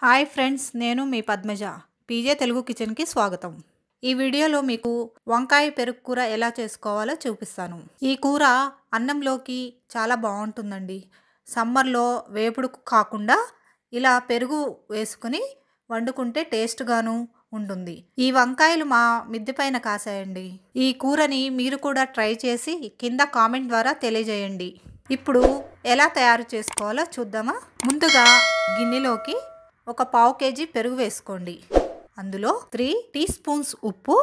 hi friends నేను మీ Padmaja PJ Telugu కిచెన్కి స్వాగతం ఈ వీడియోలో మీకు వంకాయ పెరుగు కూర ఎలా చేసుకోవాలో చూపిస్తాను ఈ కూర అన్నంలోకి చాలా బాగుంటుందండి సమ్మర్లో వేపుడు కాకుండా ఇలా పెరుగు వేసుకుని వండుకుంటే టేస్ట్గాను ఉంటుంది ఈ వంకాయలు మా మిద్దె పైన కాసాయండి ఈ కూరని మీరు కూడా ట్రై చేసి కింద కామెంట్ ద్వారా తెలియజేయండి ఇప్పుడు ఎలా తయారు చేసుకోవాలో చూద్దామా ముందుగా గిన్నెలోకి ఒక పావు కేజీ పెరుగు వేసుకోండి అందులో త్రీ టీ స్పూన్స్ ఉప్పు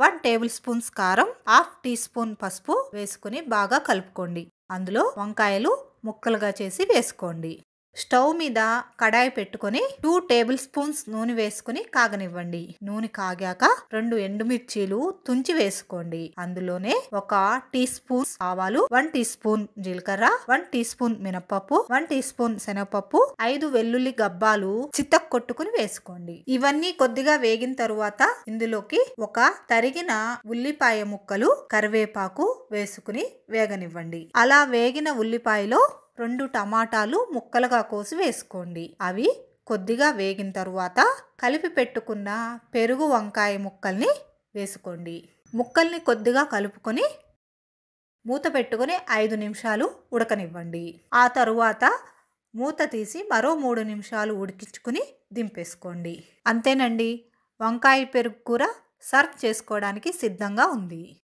వన్ టేబుల్ స్పూన్స్ కారం హాఫ్ టీ స్పూన్ పసుపు వేసుకుని బాగా కలుపుకోండి అందులో వంకాయలు ముక్కలుగా చేసి వేసుకోండి స్టవ్ మీద కడాయి పెట్టుకొని టూ టేబుల్ స్పూన్స్ నూనె వేసుకుని కాగనివ్వండి నూనె కాగాక రెండు ఎండుమిర్చీలు తుంచి వేసుకోండి అందులోనే ఒక టీ స్పూన్ ఆవాలు వన్ టీ స్పూన్ జీలకర్ర వన్ టీ స్పూన్ మినపప్పు వన్ టీ స్పూన్ శనగపప్పు ఐదు వెల్లుల్లి గబ్బాలు చిత్తక్ కొట్టుకుని వేసుకోండి ఇవన్నీ కొద్దిగా వేగిన తరువాత ఇందులోకి ఒక తరిగిన ఉల్లిపాయ ముక్కలు కరివేపాకు వేసుకుని వేగనివ్వండి అలా వేగిన ఉల్లిపాయలో రెండు టమాటాలు ముక్కలుగా కోసి వేసుకోండి అవి కొద్దిగా వేగిన తరువాత కలిపి పెట్టుకున్న పెరుగు వంకాయ ముక్కల్ని వేసుకోండి ముక్కల్ని కొద్దిగా కలుపుకొని మూత పెట్టుకొని ఐదు నిమిషాలు ఉడకనివ్వండి ఆ తరువాత మూత తీసి మరో మూడు నిమిషాలు ఉడికించుకుని దింపేసుకోండి అంతేనండి వంకాయ పెరుగు కూర సర్వ్ చేసుకోవడానికి సిద్ధంగా ఉంది